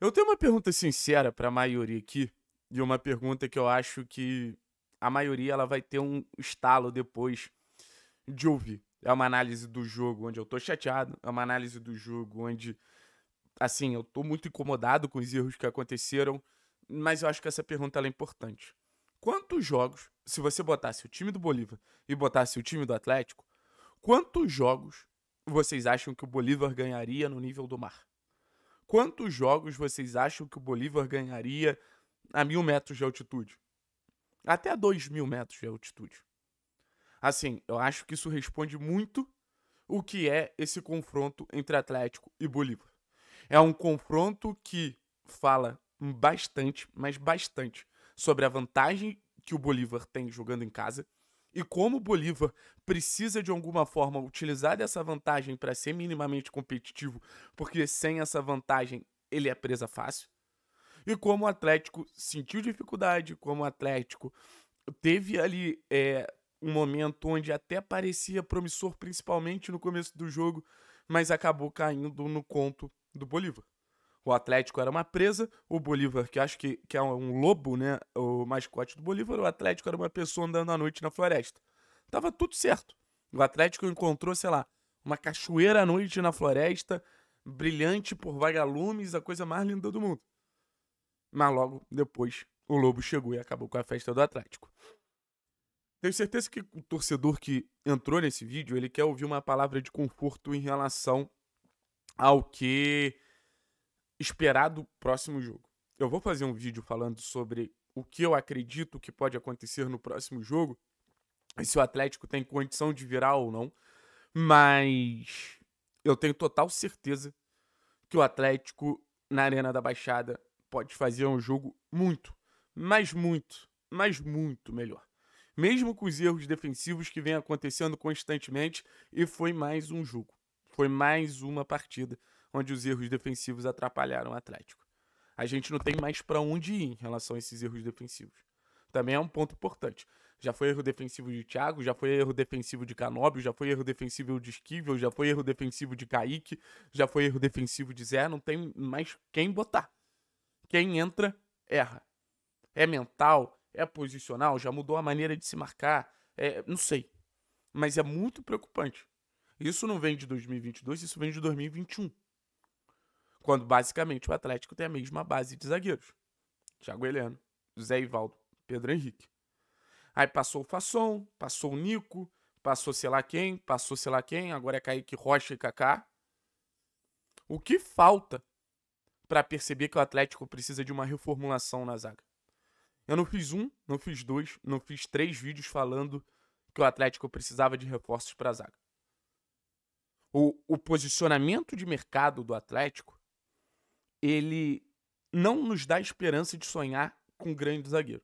Eu tenho uma pergunta sincera para a maioria aqui e uma pergunta que eu acho que a maioria ela vai ter um estalo depois de ouvir. É uma análise do jogo onde eu tô chateado, é uma análise do jogo onde assim, eu tô muito incomodado com os erros que aconteceram, mas eu acho que essa pergunta é importante. Quantos jogos, se você botasse o time do Bolívar e botasse o time do Atlético, quantos jogos vocês acham que o Bolívar ganharia no nível do mar? Quantos jogos vocês acham que o Bolívar ganharia a mil metros de altitude? Até a dois mil metros de altitude. Assim, eu acho que isso responde muito o que é esse confronto entre Atlético e Bolívar. É um confronto que fala bastante, mas bastante, sobre a vantagem que o Bolívar tem jogando em casa e como o Bolívar precisa de alguma forma utilizar dessa vantagem para ser minimamente competitivo, porque sem essa vantagem ele é presa fácil. E como o Atlético sentiu dificuldade, como o Atlético teve ali é, um momento onde até parecia promissor, principalmente no começo do jogo, mas acabou caindo no conto do Bolívar o Atlético era uma presa, o Bolívar, que acho que, que é um lobo, né? O mascote do Bolívar, o Atlético era uma pessoa andando à noite na floresta. Tava tudo certo. O Atlético encontrou, sei lá, uma cachoeira à noite na floresta, brilhante por vagalumes, a coisa mais linda do mundo. Mas logo depois, o lobo chegou e acabou com a festa do Atlético. Tenho certeza que o torcedor que entrou nesse vídeo, ele quer ouvir uma palavra de conforto em relação ao que esperado próximo jogo. Eu vou fazer um vídeo falando sobre o que eu acredito que pode acontecer no próximo jogo e se o Atlético tem condição de virar ou não, mas eu tenho total certeza que o Atlético na Arena da Baixada pode fazer um jogo muito, mas muito, mas muito melhor. Mesmo com os erros defensivos que vem acontecendo constantemente, e foi mais um jogo, foi mais uma partida onde os erros defensivos atrapalharam o Atlético. A gente não tem mais para onde ir em relação a esses erros defensivos. Também é um ponto importante. Já foi erro defensivo de Thiago, já foi erro defensivo de Canóbio, já foi erro defensivo de Esquivel, já foi erro defensivo de Kaique, já foi erro defensivo de Zé. Não tem mais quem botar. Quem entra, erra. É mental, é posicional, já mudou a maneira de se marcar. É, não sei. Mas é muito preocupante. Isso não vem de 2022, isso vem de 2021. Quando basicamente o Atlético tem a mesma base de zagueiros. Thiago Heleno, Zé Ivaldo, Pedro Henrique. Aí passou o Fasson, passou o Nico, passou sei lá quem, passou sei lá quem, agora é Kaique Rocha e Kaká. O que falta para perceber que o Atlético precisa de uma reformulação na zaga? Eu não fiz um, não fiz dois, não fiz três vídeos falando que o Atlético precisava de reforços para a zaga. O, o, posicionamento de mercado do Atlético ele não nos dá esperança de sonhar com um grande zagueiro.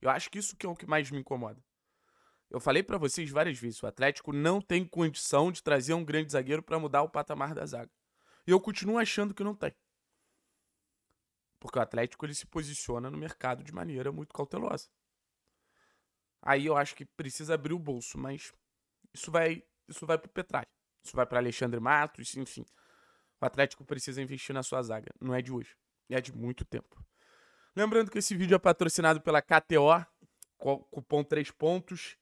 Eu acho que isso que é o que mais me incomoda. Eu falei para vocês várias vezes, o Atlético não tem condição de trazer um grande zagueiro para mudar o patamar da zaga. E eu continuo achando que não tem. Porque o Atlético ele se posiciona no mercado de maneira muito cautelosa. Aí eu acho que precisa abrir o bolso, mas isso vai, isso vai pro Petrai. Isso vai para Alexandre Matos, enfim. O Atlético precisa investir na sua zaga. Não é de hoje, é de muito tempo. Lembrando que esse vídeo é patrocinado pela KTO, cupom 3 pontos.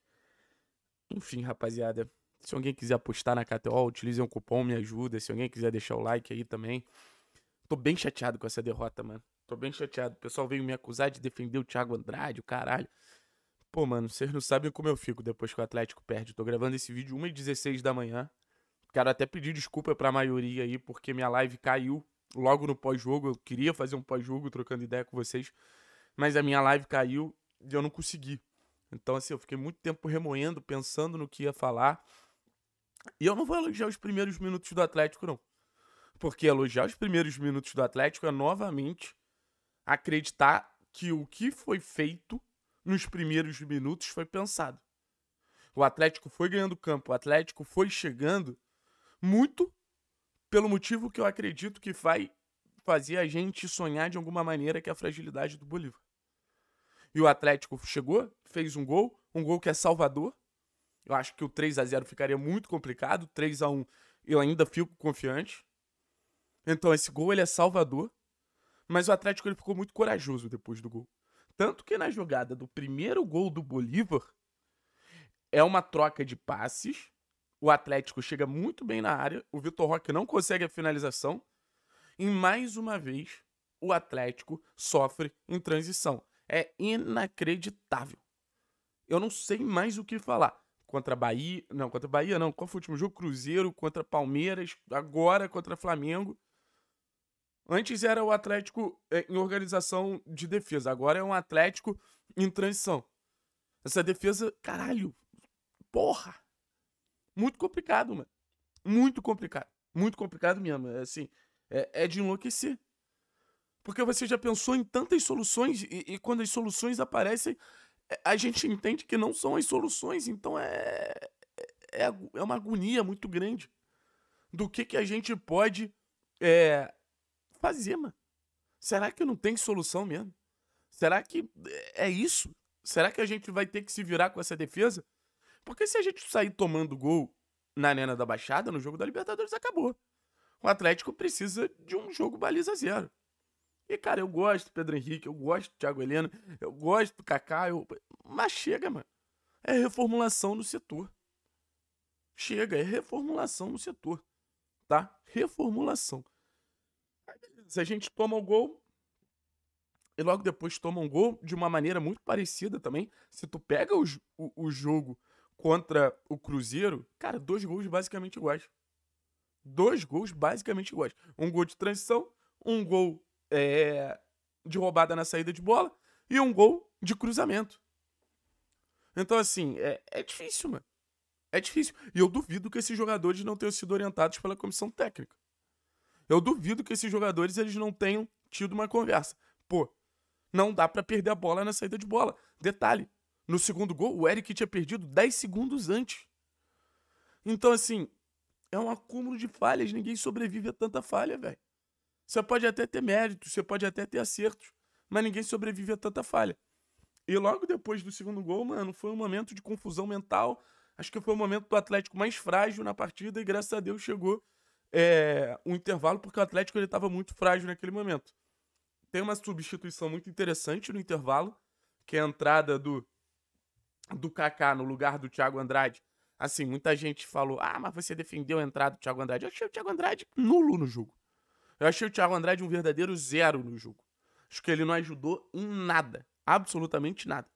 Enfim, rapaziada, se alguém quiser apostar na KTO, utilize um cupom, me ajuda. Se alguém quiser deixar o like aí também. Tô bem chateado com essa derrota, mano. Tô bem chateado. O pessoal veio me acusar de defender o Thiago Andrade, o caralho. Pô, mano, vocês não sabem como eu fico depois que o Atlético perde. Tô gravando esse vídeo 1h16 da manhã. Quero até pedir desculpa para a maioria aí, porque minha live caiu logo no pós-jogo. Eu queria fazer um pós-jogo trocando ideia com vocês, mas a minha live caiu e eu não consegui. Então, assim, eu fiquei muito tempo remoendo, pensando no que ia falar. E eu não vou elogiar os primeiros minutos do Atlético, não. Porque elogiar os primeiros minutos do Atlético é novamente acreditar que o que foi feito nos primeiros minutos foi pensado. O Atlético foi ganhando campo, o Atlético foi chegando muito pelo motivo que eu acredito que vai fazer a gente sonhar de alguma maneira que é a fragilidade do Bolívar. E o Atlético chegou, fez um gol, um gol que é salvador. Eu acho que o 3 a 0 ficaria muito complicado, 3 a 1 eu ainda fico confiante. Então esse gol ele é salvador, mas o Atlético ele ficou muito corajoso depois do gol. Tanto que na jogada do primeiro gol do Bolívar é uma troca de passes o Atlético chega muito bem na área, o Vitor Roque não consegue a finalização. E mais uma vez, o Atlético sofre em transição. É inacreditável. Eu não sei mais o que falar. Contra Bahia, não, contra Bahia não, qual foi o último jogo? Cruzeiro, contra Palmeiras, agora contra Flamengo. Antes era o Atlético é, em organização de defesa, agora é um Atlético em transição. Essa defesa, caralho, porra! Muito complicado, mano. Muito complicado. Muito complicado mesmo. É assim, é, é de enlouquecer. Porque você já pensou em tantas soluções e, e, quando as soluções aparecem, é, a gente entende que não são as soluções. Então é, é, é, é uma agonia muito grande do que, que a gente pode é, fazer, mano. Será que não tem solução mesmo? Será que é, é isso? Será que a gente vai ter que se virar com essa defesa? Porque se a gente sair tomando gol na Arena da Baixada, no jogo da Libertadores, acabou. O Atlético precisa de um jogo baliza zero. E, cara, eu gosto do Pedro Henrique, eu gosto do Thiago Heleno, eu gosto do Kaká, eu... mas chega, mano. É reformulação no setor. Chega, é reformulação no setor. Tá? Reformulação. Se a gente toma o gol e logo depois toma um gol de uma maneira muito parecida também. Se tu pega o, o, o jogo contra o Cruzeiro, cara, dois gols basicamente iguais. Dois gols basicamente iguais. Um gol de transição, um gol é, de roubada na saída de bola e um gol de cruzamento. Então, assim, é, é difícil, mano. É difícil. E eu duvido que esses jogadores não tenham sido orientados pela comissão técnica. Eu duvido que esses jogadores eles não tenham tido uma conversa. Pô, não dá para perder a bola na saída de bola. Detalhe, no segundo gol, o Eric tinha perdido 10 segundos antes. Então, assim, é um acúmulo de falhas. Ninguém sobrevive a tanta falha, velho. Você pode até ter méritos, você pode até ter acertos, mas ninguém sobrevive a tanta falha. E logo depois do segundo gol, mano, foi um momento de confusão mental. Acho que foi o momento do Atlético mais frágil na partida e graças a Deus chegou é, um intervalo porque o Atlético ele estava muito frágil naquele momento. Tem uma substituição muito interessante no intervalo, que é a entrada do do Kaká no lugar do Thiago Andrade, assim, muita gente falou: "Ah, mas você defendeu a entrada do Thiago Andrade". Eu achei o Thiago Andrade nulo no jogo. Eu achei o Thiago Andrade um verdadeiro zero no jogo. Acho que ele não ajudou em nada, absolutamente nada.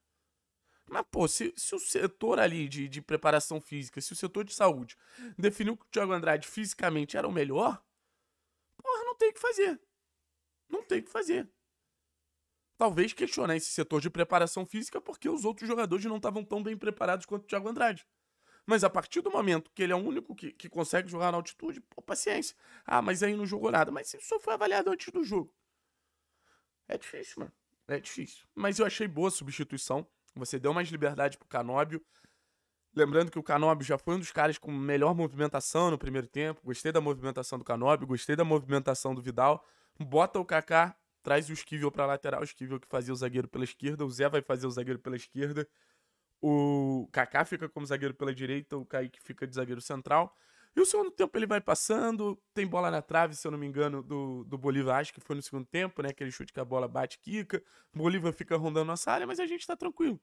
Mas, pô, se, se o setor ali de, de preparação física, se o setor de saúde definiu que o Thiago Andrade fisicamente era o melhor, porra, não tem o que fazer. Não tem o que fazer talvez questionar esse setor de preparação física porque os outros jogadores não estavam tão bem preparados quanto o Thiago Andrade. Mas a partir do momento que ele é o único que, que consegue jogar na altitude, pô, paciência. Ah, mas aí não jogou nada. Mas isso só foi avaliado antes do jogo. É difícil, mano. É difícil. Mas eu achei boa a substituição. Você deu mais liberdade pro Canóbio. Lembrando que o Canóbio já foi um dos caras com melhor movimentação no primeiro tempo. Gostei da movimentação do Canóbio, gostei da movimentação do Vidal. Bota o Kaká traz o Esquivel pra lateral, o Esquivel que fazia o zagueiro pela esquerda, o Zé vai fazer o zagueiro pela esquerda, o Kaká fica como zagueiro pela direita, o Kaique fica de zagueiro central. E o segundo tempo ele vai passando, tem bola na trave, se eu não me engano, do, do Bolívar, acho que foi no segundo tempo, né? Aquele chute que a bola bate, quica, Bolívar fica rondando nossa área, mas a gente tá tranquilo.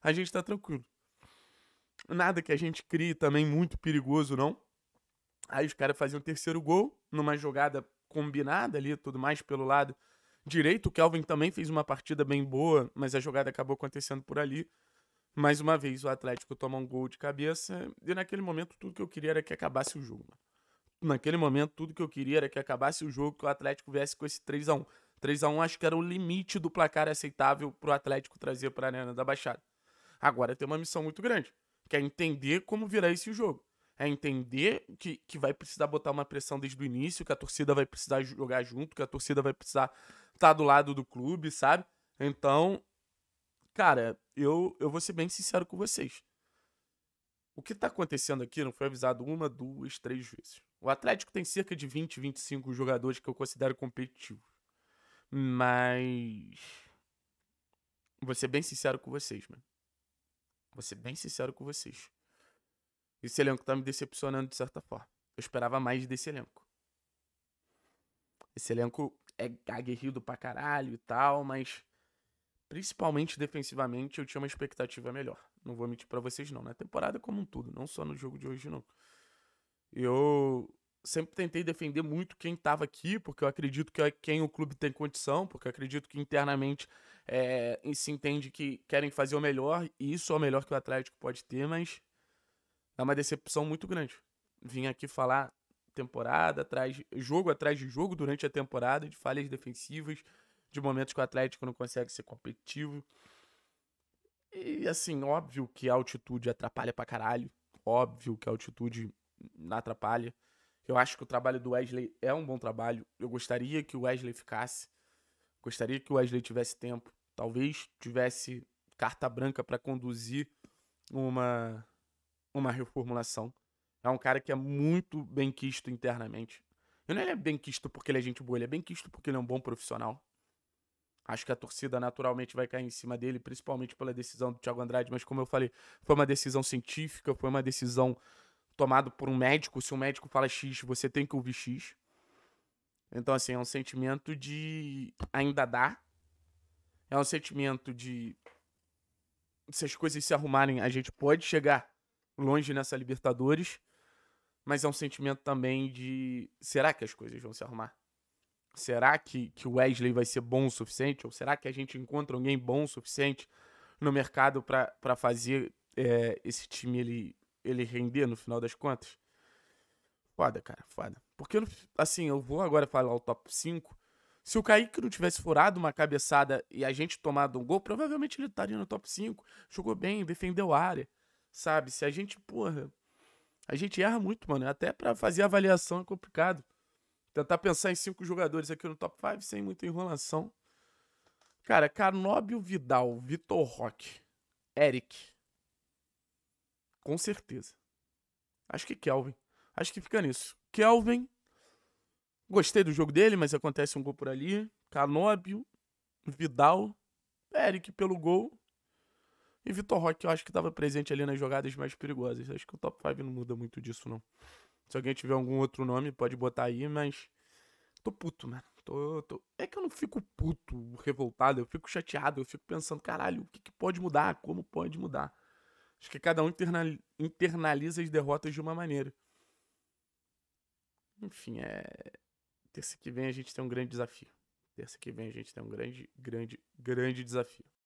A gente tá tranquilo. Nada que a gente crie também muito perigoso, não. Aí os caras faziam o terceiro gol, numa jogada combinada ali, tudo mais pelo lado direito. O Kelvin também fez uma partida bem boa, mas a jogada acabou acontecendo por ali. Mais uma vez, o Atlético toma um gol de cabeça. E naquele momento, tudo que eu queria era que acabasse o jogo. Naquele momento, tudo que eu queria era que acabasse o jogo, que o Atlético viesse com esse 3 a 1 3 a 1 acho que era o limite do placar aceitável para o Atlético trazer para a Arena da Baixada. Agora tem uma missão muito grande, que é entender como virar esse jogo. É entender que, que vai precisar botar uma pressão desde o início, que a torcida vai precisar jogar junto, que a torcida vai precisar tá do lado do clube, sabe? Então, cara, eu, eu vou ser bem sincero com vocês. O que tá acontecendo aqui não foi avisado uma, duas, três vezes. O Atlético tem cerca de 20, 25 jogadores que eu considero competitivos. Mas. Vou ser bem sincero com vocês, mano. Vou ser bem sincero com vocês. Esse elenco tá me decepcionando de certa forma. Eu esperava mais desse elenco. Esse elenco é aguerrido pra caralho e tal, mas principalmente defensivamente eu tinha uma expectativa melhor. Não vou mentir para vocês não, na né? temporada como um todo, não só no jogo de hoje não. Eu sempre tentei defender muito quem estava aqui, porque eu acredito que é quem o clube tem condição, porque eu acredito que internamente é, se entende que querem fazer o melhor, e isso é o melhor que o Atlético pode ter, mas é uma decepção muito grande. Vim aqui falar temporada, atrás, jogo atrás de jogo durante a temporada, de falhas defensivas, de momentos que o Atlético não consegue ser competitivo. E assim, óbvio que a altitude atrapalha pra caralho. Óbvio que a altitude atrapalha. Eu acho que o trabalho do Wesley é um bom trabalho. Eu gostaria que o Wesley ficasse. Gostaria que o Wesley tivesse tempo. Talvez tivesse carta branca para conduzir uma, uma reformulação. É um cara que é muito bem quisto internamente. E não é ele é bem quisto porque ele é gente boa, ele é bem quisto porque ele é um bom profissional. Acho que a torcida naturalmente vai cair em cima dele, principalmente pela decisão do Thiago Andrade, mas como eu falei, foi uma decisão científica, foi uma decisão tomada por um médico. Se um médico fala X, você tem que ouvir X. Então, assim, é um sentimento de ainda dá. É um sentimento de se as coisas se arrumarem, a gente pode chegar longe nessa Libertadores mas é um sentimento também de: será que as coisas vão se arrumar? Será que, que o Wesley vai ser bom o suficiente? Ou será que a gente encontra alguém bom o suficiente no mercado para fazer é, esse time ele, ele render no final das contas? Foda, cara, foda. Porque, assim, eu vou agora falar o top 5. Se o Kaique não tivesse furado uma cabeçada e a gente tomado um gol, provavelmente ele estaria no top 5. Jogou bem, defendeu a área, sabe? Se a gente, porra, a gente erra muito, mano. Até para fazer avaliação é complicado. Tentar pensar em cinco jogadores aqui no top 5 sem muita enrolação. Cara, Canóbio Vidal, Vitor Roque, Eric. Com certeza. Acho que Kelvin. Acho que fica nisso. Kelvin. Gostei do jogo dele, mas acontece um gol por ali. Canóbio, Vidal, Eric pelo gol. E Vitor Roque, eu acho que estava presente ali nas jogadas mais perigosas. Acho que o top 5 não muda muito disso, não. Se alguém tiver algum outro nome, pode botar aí, mas. Tô puto, mano. Tô, tô... É que eu não fico puto, revoltado, eu fico chateado, eu fico pensando, caralho, o que, que pode mudar? Como pode mudar? Acho que cada um internaliza as derrotas de uma maneira. Enfim, é. Terça que vem a gente tem um grande desafio. Terça que vem a gente tem um grande, grande, grande desafio.